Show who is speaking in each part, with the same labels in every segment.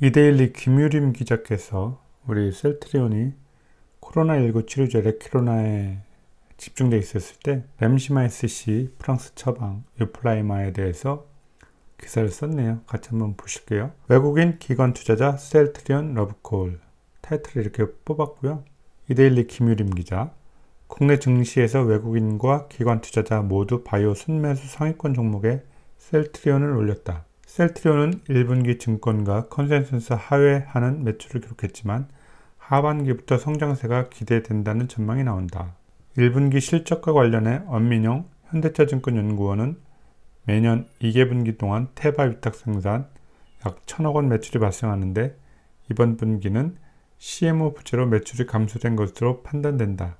Speaker 1: 이데일리 김유림 기자께서 우리 셀트리온이 코로나19 치료제 레키로나에 집중돼 있었을 때 램시마이스 씨 프랑스 처방 유플라이마에 대해서 기사를 썼네요. 같이 한번 보실게요. 외국인 기관 투자자 셀트리온 러브콜 타이틀을 이렇게 뽑았고요. 이데일리 김유림 기자 국내 증시에서 외국인과 기관 투자자 모두 바이오 순매수 상위권 종목에 셀트리온을 올렸다. 셀트리온은 1분기 증권과 컨센서스 하회하는 매출을 기록했지만 하반기부터 성장세가 기대된다는 전망이 나온다. 1분기 실적과 관련해 엄민용 현대차증권연구원은 매년 2개분기 동안 테바 위탁 생산 약1 0 0 0억원 매출이 발생하는데 이번 분기는 CMO 부채로 매출이 감소된 것으로 판단된다.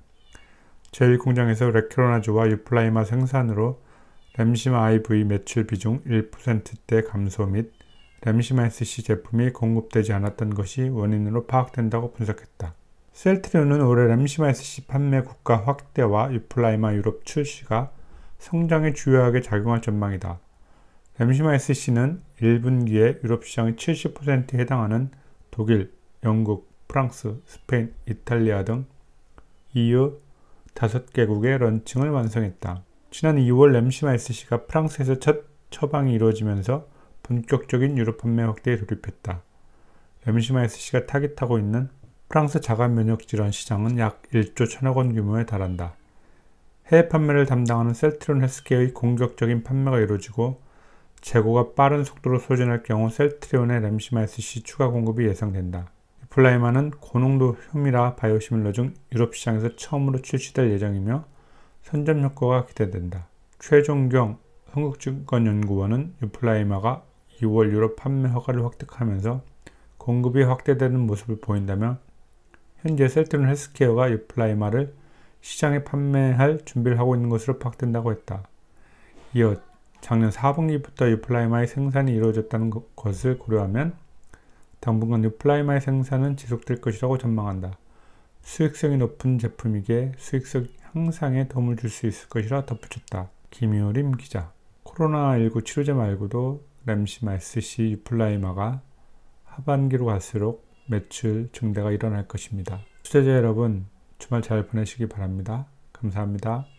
Speaker 1: 제1공장에서 레케로나즈와 유플라이마 생산으로 램시마IV 매출 비중 1%대 감소 및 램시마SC 제품이 공급되지 않았던 것이 원인으로 파악된다고 분석했다. 셀트리온은 올해 램시마SC 판매 국가 확대와 유플라이마 유럽 출시가 성장에 주요하게 작용할 전망이다. 램시마SC는 1분기에 유럽 시장의 70%에 해당하는 독일, 영국, 프랑스, 스페인, 이탈리아 등 EU 5개국의 런칭을 완성했다. 지난 2월 램시마 SC가 프랑스에서 첫 처방이 이루어지면서 본격적인 유럽 판매 확대에 돌입했다. 램시마 SC가 타깃하고 있는 프랑스 자가 면역 질환 시장은 약 1조 1천억 원 규모에 달한다. 해외 판매를 담당하는 셀트론 헬스케어의 공격적인 판매가 이루어지고 재고가 빠른 속도로 소진할 경우 셀트리온의 램시마 SC 추가 공급이 예상된다. 플라이마는 고농도 효미라 바이오시밀러 중 유럽 시장에서 처음으로 출시될 예정이며 선점 효과가 기대된다. 최종경 한국증권연구원은 유플라이마가 2월 유럽 판매 허가를 획득하면서 공급이 확대되는 모습을 보인다며 현재 셀트론 헬스케어가 유플라이마를 시장에 판매할 준비를 하고 있는 것으로 파악된다고 했다. 이어 작년 4분기부터 유플라이마의 생산이 이루어졌다는 것을 고려하면 당분간 유플라이마의 생산은 지속될 것이라고 전망한다. 수익성이 높은 제품에게 수익성 향상에 도움을 줄 수 있을 것이라 덧붙였다. 김효림 기자 코로나19 치료제 말고도 램시마 SC 유플라이마가 하반기로 갈수록 매출 증대가 일어날 것입니다. 투자자 여러분 주말 잘 보내시기 바랍니다. 감사합니다.